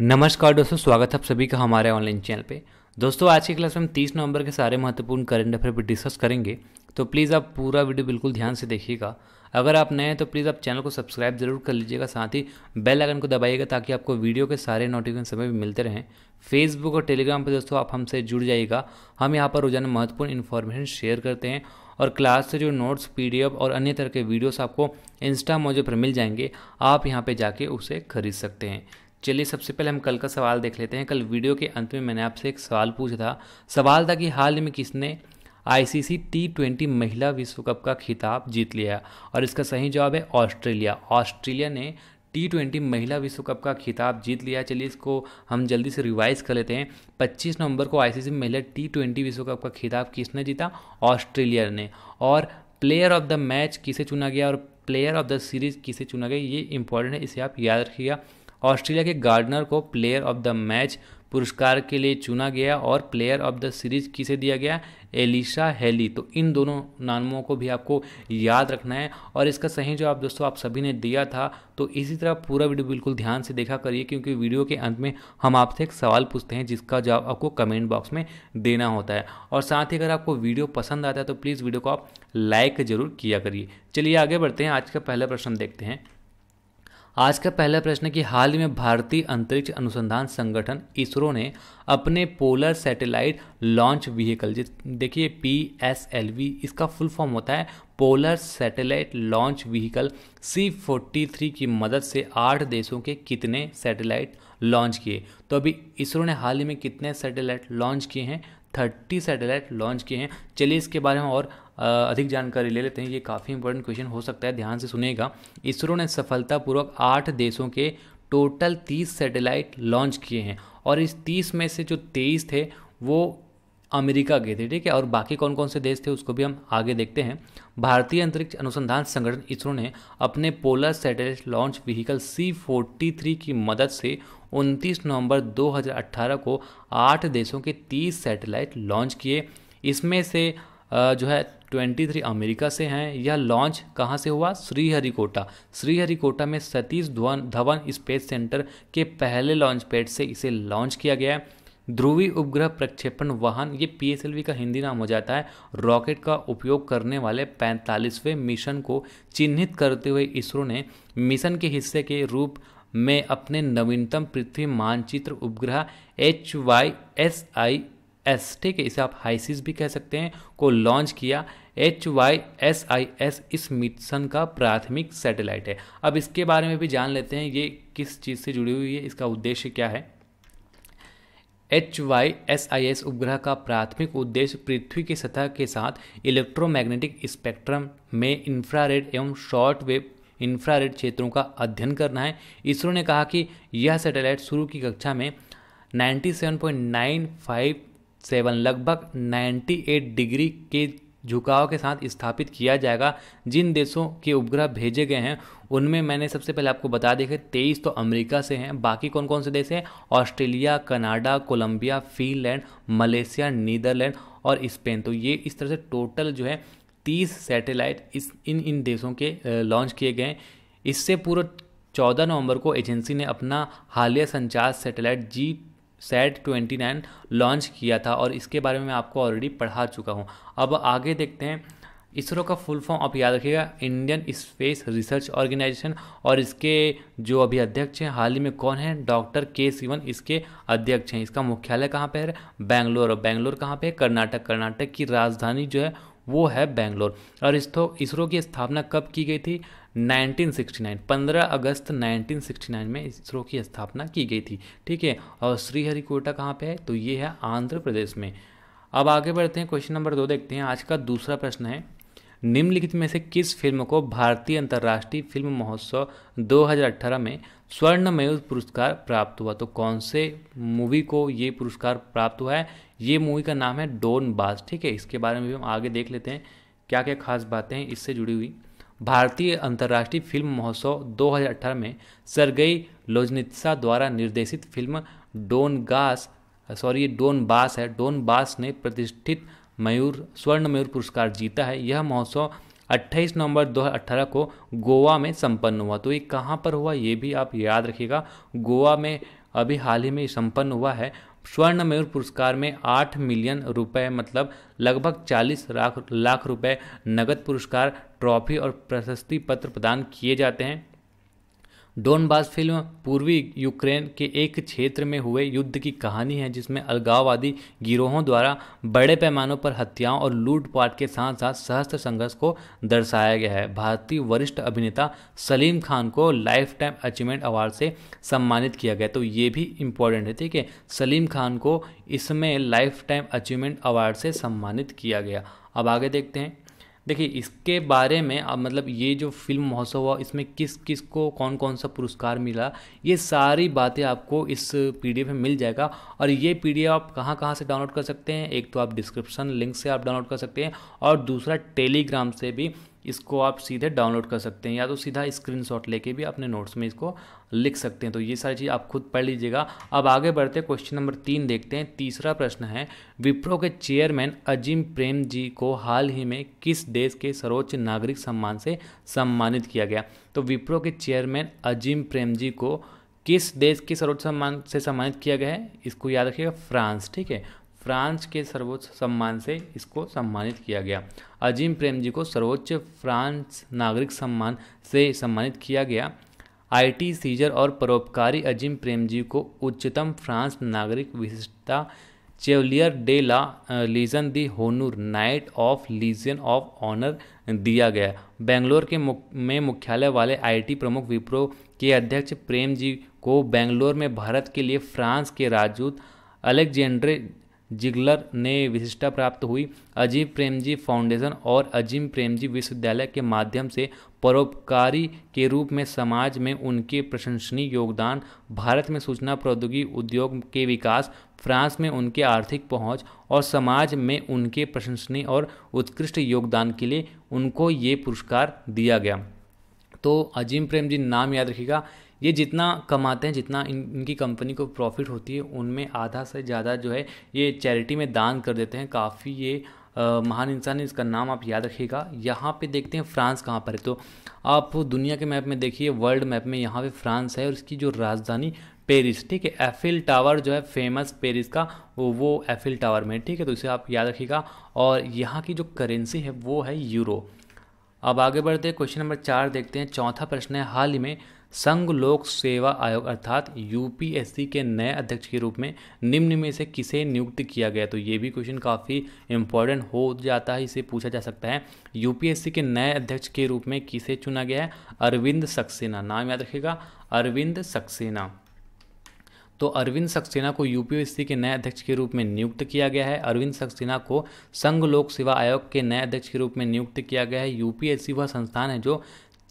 नमस्कार दोस्तों स्वागत है आप सभी का हमारे ऑनलाइन चैनल पे दोस्तों आज की क्लास में हम 30 नवंबर के सारे महत्वपूर्ण करंट अफेयर पर डिस्कस करेंगे तो प्लीज़ आप पूरा वीडियो बिल्कुल ध्यान से देखिएगा अगर आप नए हैं तो प्लीज़ आप चैनल को सब्सक्राइब जरूर कर लीजिएगा साथ ही बेल आइकन को दबाइएगा ताकि आपको वीडियो के सारे नोटिफिकेशन समय भी मिलते रहें फेसबुक और टेलीग्राम पर दोस्तों आप हमसे जुड़ जाइएगा हम यहाँ पर रोजाना महत्वपूर्ण इन्फॉर्मेशन शेयर करते हैं और क्लास से जो नोट्स पी और अन्य तरह के वीडियोस आपको इंस्टा मोजे पर मिल जाएंगे आप यहाँ पे जाके उसे खरीद सकते हैं चलिए सबसे पहले हम कल का सवाल देख लेते हैं कल वीडियो के अंत में मैंने आपसे एक सवाल पूछा था सवाल था कि हाल ही में किसने आईसीसी टी ट्वेंटी महिला विश्व कप का खिताब जीत लिया और इसका सही जवाब है ऑस्ट्रेलिया ऑस्ट्रेलिया ने टी ट्वेंटी महिला विश्व कप का खिताब जीत लिया चलिए इसको हम जल्दी से रिवाइज कर लेते हैं 25 नवंबर को आईसीसी महिला टी ट्वेंटी विश्व कप का खिताब किसने जीता ऑस्ट्रेलिया ने और प्लेयर ऑफ द मैच किसे चुना गया और प्लेयर ऑफ द सीरीज किसे चुना गया ये इंपॉर्टेंट है इसे आप याद रखिएगा ऑस्ट्रेलिया के गार्डनर को प्लेयर ऑफ द मैच पुरस्कार के लिए चुना गया और प्लेयर ऑफ द सीरीज किसे दिया गया एलिशा हेली तो इन दोनों नामों को भी आपको याद रखना है और इसका सही जो आप दोस्तों आप सभी ने दिया था तो इसी तरह पूरा वीडियो बिल्कुल ध्यान से देखा करिए क्योंकि वीडियो के अंत में हम आपसे एक सवाल पूछते हैं जिसका जवाब आपको कमेंट बॉक्स में देना होता है और साथ ही अगर आपको वीडियो पसंद आता है तो प्लीज़ वीडियो को आप लाइक ज़रूर किया करिए चलिए आगे बढ़ते हैं आज का पहला प्रश्न देखते हैं आज का पहला प्रश्न कि हाल ही में भारतीय अंतरिक्ष अनुसंधान संगठन इसरो ने अपने पोलर सैटेलाइट लॉन्च व्हीकल देखिए पी एस एल वी इसका फुल फॉर्म होता है polar satellite launch vehicle C forty three की मदद से आठ देशों के कितने सैटेलाइट लॉन्च किए तो अभी इसरो ने हाल ही में कितने सैटेलाइट लॉन्च किए हैं थर्टी सैटेलाइट लॉन्च किए हैं चलिए इसके बारे में और अधिक जानकारी ले लेते हैं ये काफ़ी इंपॉर्टेंट क्वेश्चन हो सकता है ध्यान से सुनेगा इसरो ने सफलतापूर्वक आठ देशों के टोटल तीस सैटेलाइट लॉन्च किए हैं और इस तीस में से जो तेईस थे वो अमेरिका गए थे ठीक है और बाकी कौन कौन से देश थे उसको भी हम आगे देखते हैं भारतीय अंतरिक्ष अनुसंधान संगठन इसरो ने अपने polar satellite launch vehicle C forty three की मदद से 29 नवंबर 2018 को आठ देशों के 30 सैटेलाइट लॉन्च किए इसमें से जो है 23 अमेरिका से हैं यह लॉन्च कहाँ से हुआ श्रीहरिकोटा श्रीहरिकोटा में सतीश धवन धवन स्पेस सेंटर के पहले लॉन्च पैड से इसे लॉन्च किया गया है उपग्रह प्रक्षेपण वाहन ये पी का हिंदी नाम हो जाता है रॉकेट का उपयोग करने वाले 45वें मिशन को चिन्हित करते हुए इसरो ने मिशन के हिस्से के रूप में अपने नवीनतम पृथ्वी मानचित्र उपग्रह H Y S I S ठीक है इसे आप हाइसिस भी कह सकते हैं को लॉन्च किया H Y S I S इस मिशन का प्राथमिक सैटेलाइट है अब इसके बारे में भी जान लेते हैं ये किस चीज़ से जुड़ी हुई है इसका उद्देश्य क्या है H Y S I S उपग्रह का प्राथमिक उद्देश्य पृथ्वी की सतह के साथ इलेक्ट्रोमैग्नेटिक स्पेक्ट्रम में इंफ्रारेड एवं शॉर्ट वेव इंफ्रारेड क्षेत्रों का अध्ययन करना है इसरो ने कहा कि यह सैटेलाइट शुरू की कक्षा में 97.957 लगभग 98 डिग्री के झुकाव के साथ स्थापित किया जाएगा जिन देशों के उपग्रह भेजे गए हैं उनमें मैंने सबसे पहले आपको बता कि तेईस तो अमेरिका से हैं बाकी कौन कौन से देश हैं Australia Canada Colombia Finland Malaysia Netherlands और स्पेन तो ये इस तरह से टोटल जो है तीस सैटेलाइट इस इन इन देशों के लॉन्च किए गए इससे पूर्व चौदह नवंबर को एजेंसी ने अपना हालिया संचार satellite G SAT twenty nine launch किया था और इसके बारे में मैं आपको ऑलरेडी पढ़ा चुका हूँ अब आगे देखते हैं इसरो का फुल फॉर्म आप याद रखिएगा इंडियन स्पेस रिसर्च ऑर्गेनाइजेशन और इसके जो अभी अध्यक्ष हैं हाल ही में कौन है डॉक्टर के सिवन इसके अध्यक्ष हैं इसका मुख्यालय कहाँ पे है बैंगलोर और बैंगलोर कहाँ पर है कर्नाटक कर्नाटक की राजधानी जो है वो है बेंगलोर और इसरो इसरो की स्थापना कब की गई थी 1969 15 अगस्त 1969 में इसरो की स्थापना की गई थी ठीक है और श्रीहरिकोटा कहाँ पे है तो ये है आंध्र प्रदेश में अब आगे बढ़ते हैं क्वेश्चन नंबर दो देखते हैं आज का दूसरा प्रश्न है निम्नलिखित में से किस फिल्म को भारतीय अंतर्राष्ट्रीय फिल्म महोत्सव 2018 में स्वर्ण मयूर पुरस्कार प्राप्त हुआ तो कौन से मूवी को ये पुरस्कार प्राप्त हुआ है ये मूवी का नाम है डोन बाज ठीक है इसके बारे में भी हम आगे देख लेते हैं क्या क्या खास बातें हैं इससे जुड़ी हुई भारतीय अंतर्राष्ट्रीय फिल्म महोत्सव 2018 में सरगई लोजनित्सा द्वारा निर्देशित फिल्म डोन गास सॉरी ये डोन बास है डोन बास ने प्रतिष्ठित मयूर स्वर्ण मयूर पुरस्कार जीता है यह महोत्सव 28 नवंबर 2018 को गोवा में संपन्न हुआ तो ये कहाँ पर हुआ ये भी आप याद रखिएगा गोवा में अभी हाल ही में संपन्न हुआ है स्वर्ण मयूर पुरस्कार में आठ मिलियन रुपए मतलब लगभग चालीस लाख लाख रुपए नगद पुरस्कार ट्रॉफी और प्रशस्ति पत्र प्रदान किए जाते हैं डोनबास फिल्म पूर्वी यूक्रेन के एक क्षेत्र में हुए युद्ध की कहानी है जिसमें अलगाववादी गिरोहों द्वारा बड़े पैमानों पर हत्याओं और लूटपाट के साथ साथ सहस्त्र संघर्ष को दर्शाया गया है भारतीय वरिष्ठ अभिनेता सलीम खान को लाइफ टाइम अचीवमेंट अवार्ड से सम्मानित किया गया तो ये भी इम्पोर्टेंट है ठीक है सलीम खान को इसमें लाइफ टाइम अचीवमेंट अवार्ड से सम्मानित किया गया अब आगे देखते हैं देखिए इसके बारे में अब मतलब ये जो फिल्म महोत्सव हुआ इसमें किस किस को कौन कौन सा पुरस्कार मिला ये सारी बातें आपको इस पीडीएफ में मिल जाएगा और ये पीडीएफ आप कहाँ कहाँ से डाउनलोड कर सकते हैं एक तो आप डिस्क्रिप्शन लिंक से आप डाउनलोड कर सकते हैं और दूसरा टेलीग्राम से भी इसको आप सीधे डाउनलोड कर सकते हैं या तो सीधा स्क्रीनशॉट लेके भी अपने नोट्स में इसको लिख सकते हैं तो ये सारी चीज़ आप खुद पढ़ लीजिएगा अब आगे बढ़ते क्वेश्चन नंबर तीन देखते हैं तीसरा प्रश्न है विप्रो के चेयरमैन अजीम प्रेम जी को हाल ही में किस देश के सर्वोच्च नागरिक सम्मान से सम्मानित किया गया तो विप्रो के चेयरमैन अजीम प्रेम जी को किस देश के सर्वोच्च सम्मान से सम्मानित किया गया है इसको याद रखिएगा फ्रांस ठीक है फ्रांस के सर्वोच्च सम्मान से इसको सम्मानित किया गया अजीम प्रेम जी को सर्वोच्च फ्रांस नागरिक सम्मान से सम्मानित किया गया आईटी सीजर और परोपकारी अजीम प्रेमजी को उच्चतम फ्रांस नागरिक विशिष्टता chevalier de la legion d' honneur knight of legion of honour दिया गया बेंगलोर के मुख, में मुख्यालय वाले आईटी प्रमुख विप्रो के अध्यक्ष प्रेम जी को बेंगलोर में भारत के लिए फ्रांस के राजदूत अलेक्जेंड्रे जिगलर ने विशिष्टा प्राप्त हुई अजीम प्रेमजी फाउंडेशन और अजीम प्रेमजी विश्वविद्यालय के माध्यम से परोपकारी के रूप में समाज में उनके प्रशंसनीय योगदान भारत में सूचना प्रौद्योगिकी उद्योग के विकास फ्रांस में उनके आर्थिक पहुंच और समाज में उनके प्रशंसनीय और उत्कृष्ट योगदान के लिए उनको ये पुरस्कार दिया गया तो अजीम प्रेम जी नाम याद रखिएगा ये जितना कमाते हैं जितना इन इनकी कंपनी को प्रॉफिट होती है उनमें आधा से ज़्यादा जो है ये चैरिटी में दान कर देते हैं काफ़ी ये आ, महान इंसान है इसका नाम आप याद रखिएगा यहाँ पे देखते हैं फ्रांस कहाँ पर है तो आप दुनिया के मैप में देखिए वर्ल्ड मैप में यहाँ पे फ्रांस है और इसकी जो राजधानी पेरिस ठीक है एफिल टावर जो है फेमस पेरिस का वो वो एफिल टावर में ठीक है तो इसे आप याद रखिएगा और यहाँ की जो करेंसी है वो है यूरो अब आगे बढ़ते हैं क्वेश्चन नंबर चार देखते हैं चौथा प्रश्न है हाल ही में संघ लोक सेवा आयोग अर्थात यूपीएससी के नए अध्यक्ष के रूप में निम्न में से किसे नियुक्त किया गया तो ये भी क्वेश्चन काफ़ी इंपॉर्टेंट हो जाता है इसे पूछा जा सकता है यूपीएससी के नए अध्यक्ष के रूप में किसे चुना गया है अरविंद सक्सेना नाम याद रखिएगा अरविंद सक्सेना तो अरविंद सक्सेना को यूपीएससी के नए अध्यक्ष के रूप में नियुक्त किया गया है अरविंद सक्सेना को संघ लोक सेवा आयोग के नए अध्यक्ष के रूप में नियुक्त किया गया है यूपीएससी वह संस्थान है जो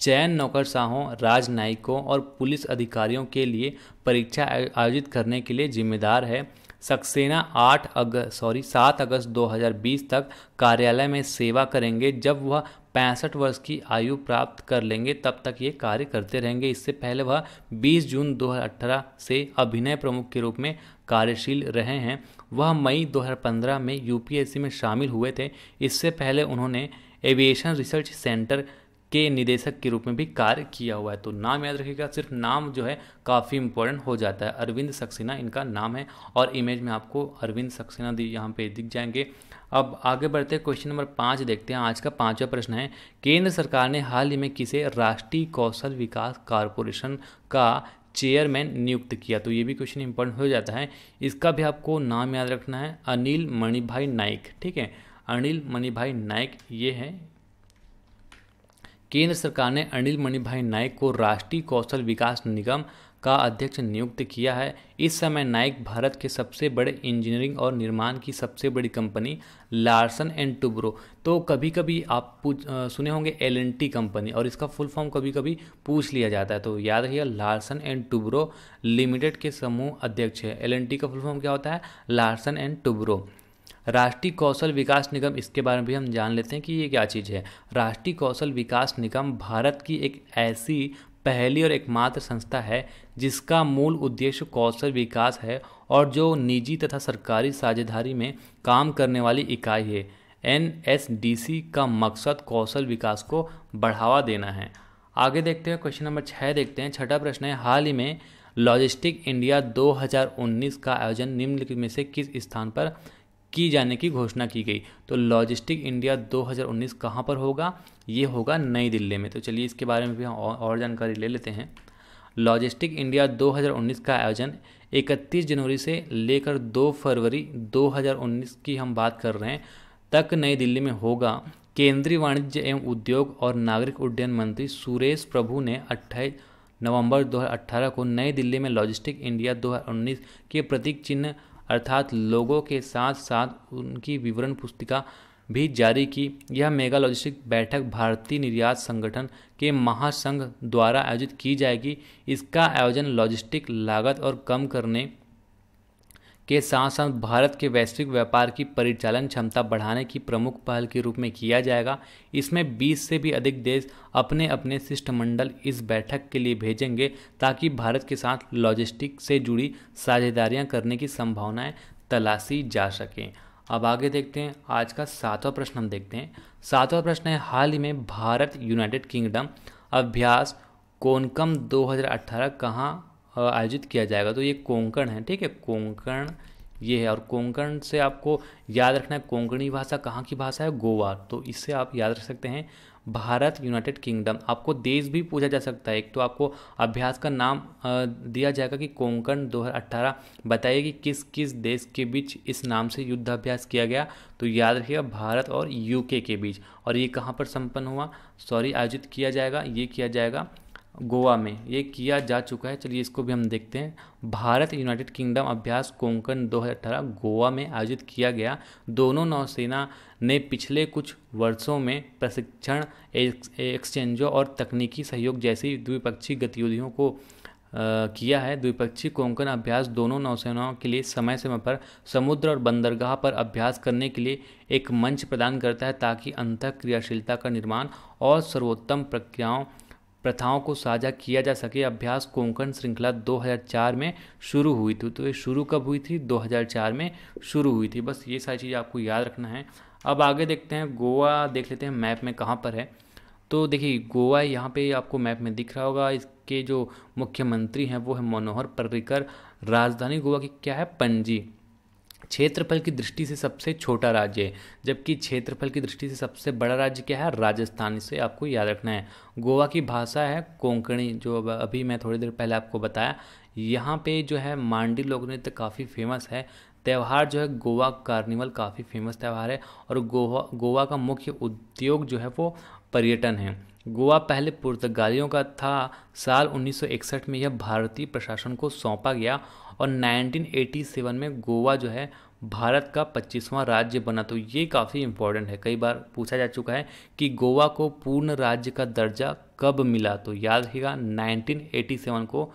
चयन नौकरशाहों राजनयिकों और पुलिस अधिकारियों के लिए परीक्षा आयोजित करने के लिए जिम्मेदार है सक्सेना 8 अगस्त सॉरी 7 अगस्त 2020 तक कार्यालय में सेवा करेंगे जब वह पैंसठ वर्ष की आयु प्राप्त कर लेंगे तब तक ये कार्य करते रहेंगे इससे पहले वह 20 जून 2018 से अभिनय प्रमुख के रूप में कार्यशील रहे हैं वह मई 2015 में यूपीएससी में शामिल हुए थे इससे पहले उन्होंने एविएशन रिसर्च सेंटर के निदेशक के रूप में भी कार्य किया हुआ है तो नाम याद रखिएगा सिर्फ नाम जो है काफ़ी इंपॉर्टेंट हो जाता है अरविंद सक्सेना इनका नाम है और इमेज में आपको अरविंद सक्सेना यहाँ पे दिख जाएंगे अब आगे बढ़ते क्वेश्चन नंबर पाँच देखते हैं आज का पांचवा प्रश्न है केंद्र सरकार ने हाल ही में किसे राष्ट्रीय कौशल विकास कारपोरेशन का चेयरमैन नियुक्त किया तो ये भी क्वेश्चन इंपॉर्टेंट हो जाता है इसका भी आपको नाम याद रखना है अनिल मणिभाई नाइक ठीक है अनिल मणिभाई नाइक ये है केंद्र सरकार ने अनिल मणिभाई नाइक को राष्ट्रीय कौशल विकास निगम का अध्यक्ष नियुक्त किया है इस समय नाइक भारत के सबसे बड़े इंजीनियरिंग और निर्माण की सबसे बड़ी कंपनी लार्सन एंड टुब्रो तो कभी कभी आप पूछ सुने होंगे एल एन टी कंपनी और इसका फुल फॉर्म कभी कभी पूछ लिया जाता है तो याद रखिए लार्सन एंड टुब्रो लिमिटेड के समूह अध्यक्ष है एल एन टी का फुल फॉर्म क्या होता है लार्सन एंड टुब्रो राष्ट्रीय कौशल विकास निगम इसके बारे में भी हम जान लेते हैं कि ये क्या चीज़ है राष्ट्रीय कौशल विकास निगम भारत की एक ऐसी पहली और एकमात्र संस्था है जिसका मूल उद्देश्य कौशल विकास है और जो निजी तथा सरकारी साझेदारी में काम करने वाली इकाई है एन का मकसद कौशल विकास को बढ़ावा देना है आगे देखते हैं क्वेश्चन नंबर छः देखते हैं छठा प्रश्न है हाल ही में लॉजिस्टिक इंडिया 2019 का आयोजन निम्नलिखित में से किस स्थान पर की जाने की घोषणा की गई तो लॉजिस्टिक इंडिया 2019 कहाँ पर होगा ये होगा नई दिल्ली में तो चलिए इसके बारे में भी हम और जानकारी ले लेते हैं लॉजिस्टिक इंडिया 2019 का आयोजन 31 जनवरी से लेकर 2 फरवरी 2019 की हम बात कर रहे हैं तक नई दिल्ली में होगा केंद्रीय वाणिज्य एवं उद्योग और नागरिक उड्डयन मंत्री सुरेश प्रभु ने अट्ठाईस नवंबर 2018 को नई दिल्ली में लॉजिस्टिक इंडिया 2019 के प्रतीक चिन्ह अर्थात लोगों के साथ साथ उनकी विवरण पुस्तिका भी जारी की यह मेगा लॉजिस्टिक बैठक भारतीय निर्यात संगठन के महासंघ द्वारा आयोजित की जाएगी इसका आयोजन लॉजिस्टिक लागत और कम करने के साथ साथ भारत के वैश्विक व्यापार की परिचालन क्षमता बढ़ाने की प्रमुख पहल के रूप में किया जाएगा इसमें 20 से भी अधिक देश अपने अपने शिष्टमंडल इस बैठक के लिए भेजेंगे ताकि भारत के साथ लॉजिस्टिक से जुड़ी साझेदारियां करने की संभावनाएं तलाशी जा सकें अब आगे देखते हैं आज का सातवां प्रश्न हम देखते हैं सातवां प्रश्न है हाल ही में भारत यूनाइटेड किंगडम अभ्यास कोनकम 2018 कहाँ आयोजित किया जाएगा तो ये कोंकण है ठीक है कोंकण ये है और कोंकण से आपको याद रखना है कोंकणी भाषा कहाँ की भाषा है गोवा तो इससे आप याद रख सकते हैं भारत यूनाइटेड किंगडम आपको देश भी पूछा जा सकता है एक तो आपको अभ्यास का नाम दिया जाएगा कि कोंकण 2018 बताइए कि किस किस देश के बीच इस नाम से युद्धाभ्यास किया गया तो याद रखिएगा भारत और यूके के बीच और ये कहाँ पर संपन्न हुआ सॉरी आयोजित किया जाएगा ये किया जाएगा गोवा में ये किया जा चुका है चलिए इसको भी हम देखते हैं भारत यूनाइटेड किंगडम अभ्यास कोंकण 2018 गोवा में आयोजित किया गया दोनों नौसेना ने पिछले कुछ वर्षों में प्रशिक्षण एक्सचेंजों और तकनीकी सहयोग जैसी द्विपक्षीय गतिविधियों को आ, किया है द्विपक्षीय कोंकण अभ्यास दोनों नौसेनाओं के लिए समय समय पर समुद्र और बंदरगाह पर अभ्यास करने के लिए एक मंच प्रदान करता है ताकि अंतः क्रियाशीलता का निर्माण और सर्वोत्तम प्रक्रियाओं प्रथाओं को साझा किया जा सके अभ्यास कोंकण श्रृंखला 2004 में शुरू हुई थी तो ये शुरू कब हुई थी 2004 में शुरू हुई थी बस ये सारी चीज़ आपको याद रखना है अब आगे देखते हैं गोवा देख लेते हैं मैप में कहाँ पर है तो देखिए गोवा यहाँ पे आपको मैप में दिख रहा होगा इसके जो मुख्यमंत्री हैं वो है मनोहर पर्रिकर राजधानी गोवा की क्या है पणजी क्षेत्रफल की दृष्टि से सबसे छोटा राज्य है जबकि क्षेत्रफल की दृष्टि से सबसे बड़ा राज्य क्या है राजस्थान इसे आपको याद रखना है गोवा की भाषा है कोंकणी जो अभी मैं थोड़ी देर पहले आपको बताया यहाँ पे जो है मांडी नृत्य काफ़ी फेमस है त्यौहार जो है गोवा कार्निवल काफ़ी फेमस त्यौहार है और गोवा गोवा का मुख्य उद्योग जो है वो पर्यटन है गोवा पहले पुर्तगालियों का था साल 1961 में यह भारतीय प्रशासन को सौंपा गया और 1987 में गोवा जो है भारत का पच्चीसवां राज्य बना तो ये काफ़ी इम्पोर्टेंट है कई बार पूछा जा चुका है कि गोवा को पूर्ण राज्य का दर्जा कब मिला तो याद रखिएगा 1987 को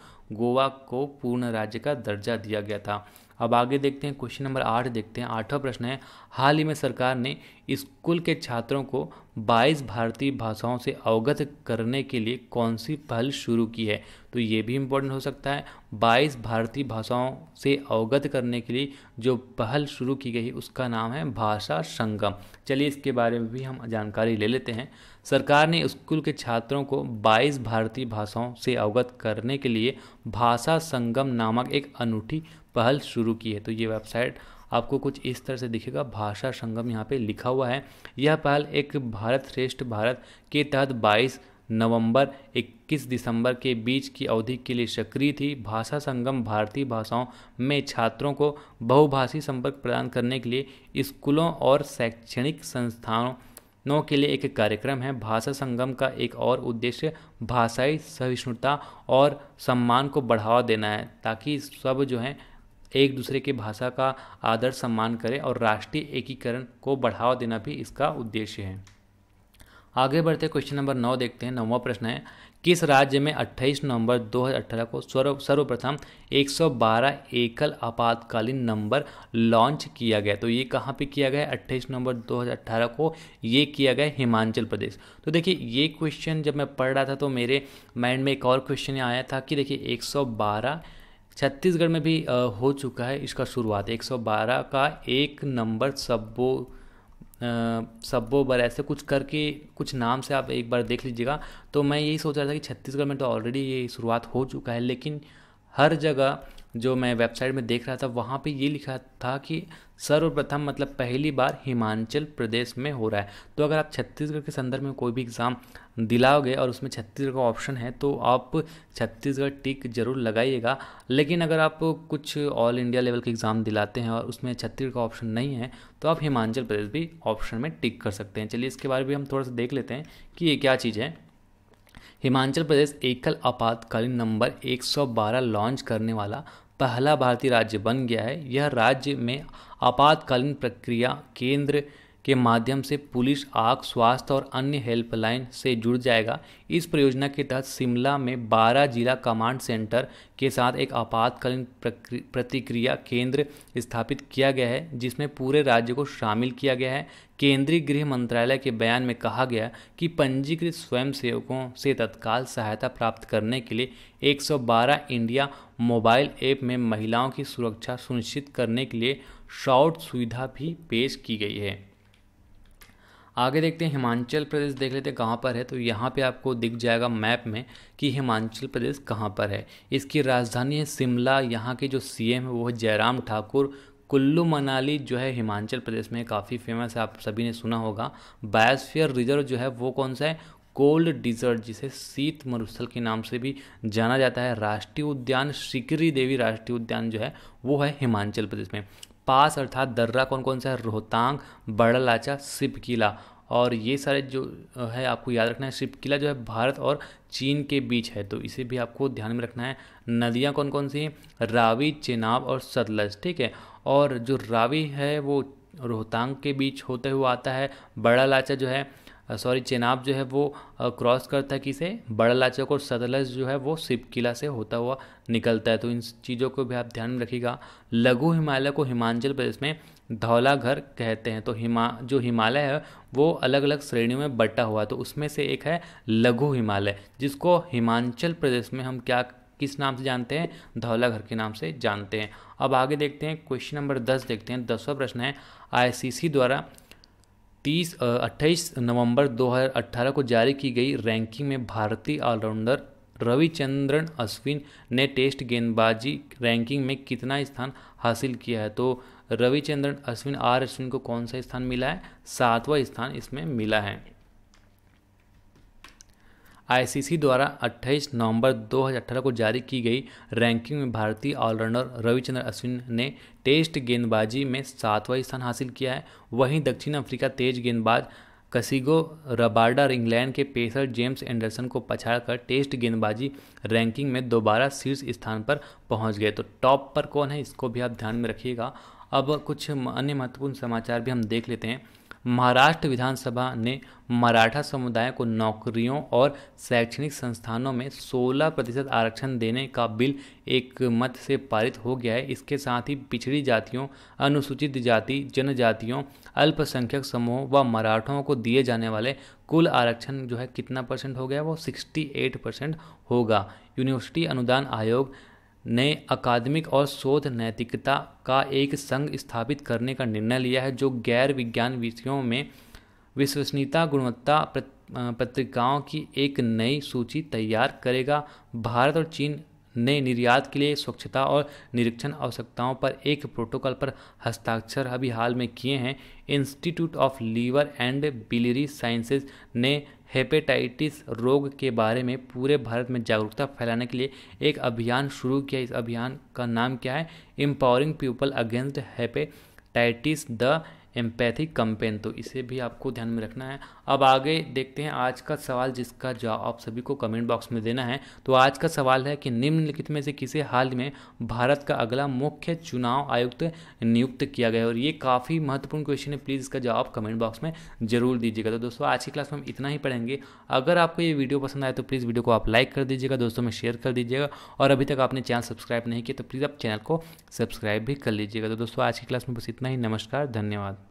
गोवा को पूर्ण राज्य का दर्जा दिया गया था अब आगे देखते हैं क्वेश्चन नंबर आठ देखते हैं आठवां प्रश्न है हाल ही में सरकार ने स्कूल के छात्रों को 22 भारतीय भाषाओं से अवगत करने के लिए कौन सी पहल शुरू की है तो ये भी इम्पोर्टेंट हो सकता है 22 भारतीय भाषाओं से अवगत करने के लिए जो पहल शुरू की गई उसका नाम है भाषा संगम चलिए इसके बारे में भी हम जानकारी ले लेते हैं सरकार ने स्कूल के छात्रों को 22 भारतीय भाषाओं से अवगत करने के लिए भाषा संगम नामक एक अनूठी पहल शुरू की है तो ये वेबसाइट आपको कुछ इस तरह से दिखेगा भाषा संगम यहाँ पे लिखा हुआ है यह पहल एक भारत श्रेष्ठ भारत के तहत 22 नवंबर 21 दिसंबर के बीच की अवधि के लिए सक्रिय थी भाषा संगम भारतीय भाषाओं में छात्रों को बहुभाषी संपर्क प्रदान करने के लिए स्कूलों और शैक्षणिक संस्थानों के लिए एक कार्यक्रम है भाषा संगम का एक और उद्देश्य भाषाई सहिष्णुता और सम्मान को बढ़ावा देना है ताकि सब जो हैं एक दूसरे के भाषा का आदर सम्मान करें और राष्ट्रीय एकीकरण को बढ़ावा देना भी इसका उद्देश्य है आगे बढ़ते क्वेश्चन नंबर नौ देखते हैं नौवा प्रश्न है किस राज्य में 28 नवंबर 2018 को सर्वप्रथम 112 एकल आपातकालीन नंबर लॉन्च किया गया तो ये कहाँ पे किया गया 28 नवंबर 2018 को ये किया गया हिमाचल प्रदेश तो देखिए ये क्वेश्चन जब मैं पढ़ रहा था तो मेरे माइंड में एक और क्वेश्चन आया था कि देखिए 112 छत्तीसगढ़ में भी हो चुका है इसका शुरुआत 112 का एक नंबर सब्बो सब्बो बर ऐसे कुछ करके कुछ नाम से आप एक बार देख लीजिएगा तो मैं यही सोच रहा था कि छत्तीसगढ़ में तो ऑलरेडी ये शुरुआत हो चुका है लेकिन हर जगह जो मैं वेबसाइट में देख रहा था वहाँ पे ये लिखा था कि सर्वप्रथम मतलब पहली बार हिमाचल प्रदेश में हो रहा है तो अगर आप छत्तीसगढ़ के संदर्भ में कोई भी एग्ज़ाम दिलाओगे और उसमें छत्तीसगढ़ का ऑप्शन है तो आप छत्तीसगढ़ टिक जरूर लगाइएगा लेकिन अगर आप कुछ ऑल इंडिया लेवल के एग्ज़ाम दिलाते हैं और उसमें छत्तीसगढ़ का ऑप्शन नहीं है तो आप हिमाचल प्रदेश भी ऑप्शन में टिक कर सकते हैं चलिए इसके बारे में हम थोड़ा सा देख लेते हैं कि ये क्या चीज़ है हिमाचल प्रदेश एकल आपातकालीन नंबर 112 लॉन्च करने वाला पहला भारतीय राज्य बन गया है यह राज्य में आपातकालीन प्रक्रिया केंद्र के माध्यम से पुलिस आग स्वास्थ्य और अन्य हेल्पलाइन से जुड़ जाएगा इस परियोजना के तहत शिमला में 12 जिला कमांड सेंटर के साथ एक आपातकालीन प्रतिक्रिया केंद्र स्थापित किया गया है जिसमें पूरे राज्य को शामिल किया गया है केंद्रीय गृह मंत्रालय के बयान में कहा गया कि पंजीकृत स्वयंसेवकों से तत्काल सहायता प्राप्त करने के लिए 112 इंडिया मोबाइल ऐप में महिलाओं की सुरक्षा सुनिश्चित करने के लिए शॉर्ट सुविधा भी पेश की गई है आगे देखते हैं हिमाचल प्रदेश देख लेते हैं कहाँ पर है तो यहाँ पे आपको दिख जाएगा मैप में कि हिमाचल प्रदेश कहाँ पर है इसकी राजधानी है शिमला यहाँ के जो सीएम है वो है जयराम ठाकुर कुल्लू मनाली जो है हिमाचल प्रदेश में काफ़ी फेमस है आप सभी ने सुना होगा बायोस्फीयर रिजर्व जो है वो कौन सा है कोल्ड डिजर्ट जिसे शीत मरुस्थल के नाम से भी जाना जाता है राष्ट्रीय उद्यान शिकरी देवी राष्ट्रीय उद्यान जो है वो है हिमाचल प्रदेश में पास अर्थात दर्रा कौन कौन सा है रोहतांग बड़ा लाचा सिप किला और ये सारे जो है आपको याद रखना है सिप किला जो है भारत और चीन के बीच है तो इसे भी आपको ध्यान में रखना है नदियाँ कौन कौन सी हैं रावी चेनाब और सतलज ठीक है और जो रावी है वो रोहतांग के बीच होते हुए आता है बड़ा लाचा जो है सॉरी चेनाब जो है वो क्रॉस करता है किसे बड़ालाचक और सतलज जो है वो शिव किला से होता हुआ निकलता है तो इन चीज़ों को भी आप ध्यान में रखिएगा लघु हिमालय को हिमाचल प्रदेश में धौलाघर कहते हैं तो हिमा जो हिमालय है वो अलग अलग श्रेणियों में बटा हुआ तो उसमें से एक है लघु हिमालय जिसको हिमाचल प्रदेश में हम क्या किस नाम से जानते हैं धौलाघर के नाम से जानते हैं अब आगे देखते हैं क्वेश्चन नंबर दस देखते हैं दसवा प्रश्न है आईसीसी द्वारा तीस अट्ठाईस नवंबर 2018 को जारी की गई रैंकिंग में भारतीय ऑलराउंडर रविचंद्रन अश्विन ने टेस्ट गेंदबाजी रैंकिंग में कितना स्थान हासिल किया है तो रविचंद्रन अश्विन आर अश्विन को कौन सा स्थान मिला है सातवां स्थान इसमें मिला है आईसीसी द्वारा 28 नवंबर 2018 को जारी की गई रैंकिंग में भारतीय ऑलराउंडर रविचंद्र अश्विन ने टेस्ट गेंदबाजी में सातवां स्थान हासिल किया है वहीं दक्षिण अफ्रीका तेज गेंदबाज कसीगो रबार्डर इंग्लैंड के पेसर जेम्स एंडरसन को पछाड़कर टेस्ट गेंदबाजी रैंकिंग में दोबारा शीर्ष स्थान पर पहुंच गए तो टॉप पर कौन है इसको भी आप ध्यान में रखिएगा अब कुछ अन्य महत्वपूर्ण समाचार भी हम देख लेते हैं महाराष्ट्र विधानसभा ने मराठा समुदाय को नौकरियों और शैक्षणिक संस्थानों में 16 प्रतिशत आरक्षण देने का बिल एक मत से पारित हो गया है इसके साथ ही पिछड़ी जातियों अनुसूचित जाति जनजातियों अल्पसंख्यक समूहों व मराठों को दिए जाने वाले कुल आरक्षण जो है कितना परसेंट हो गया वो 68 परसेंट होगा यूनिवर्सिटी अनुदान आयोग ने अकादमिक और शोध नैतिकता का एक संघ स्थापित करने का निर्णय लिया है जो गैर विज्ञान विषयों में विश्वसनीयता गुणवत्ता पत्रिकाओं की एक नई सूची तैयार करेगा भारत और चीन ने निर्यात के लिए स्वच्छता और निरीक्षण आवश्यकताओं पर एक प्रोटोकॉल पर हस्ताक्षर अभी हाल में किए हैं institute of liver and biliary sciences ने हेपेटाइटिस रोग के बारे में पूरे भारत में जागरूकता फैलाने के लिए एक अभियान शुरू किया इस अभियान का नाम क्या है empowering people against hepatitis the empathic campaign तो इसे भी आपको ध्यान में रखना है अब आगे देखते हैं आज का सवाल जिसका जवाब आप सभी को कमेंट बॉक्स में देना है तो आज का सवाल है कि निम्नलिखित में से किसे हाल में भारत का अगला मुख्य चुनाव आयुक्त नियुक्त किया गया और ये काफ़ी महत्वपूर्ण क्वेश्चन है प्लीज़ इसका जवाब कमेंट बॉक्स में जरूर दीजिएगा तो दोस्तों आज की क्लास में हम इतना ही पढ़ेंगे अगर आपको ये वीडियो पसंद आए तो प्लीज़ वीडियो को आप लाइक कर दीजिएगा दोस्तों में शेयर कर दीजिएगा और अभी तक आपने चैनल सब्सक्राइब नहीं किया तो प्लीज़ आप चैनल को सब्सक्राइब भी कर लीजिएगा तो दोस्तों आज की क्लास में बस इतना ही नमस्कार धन्यवाद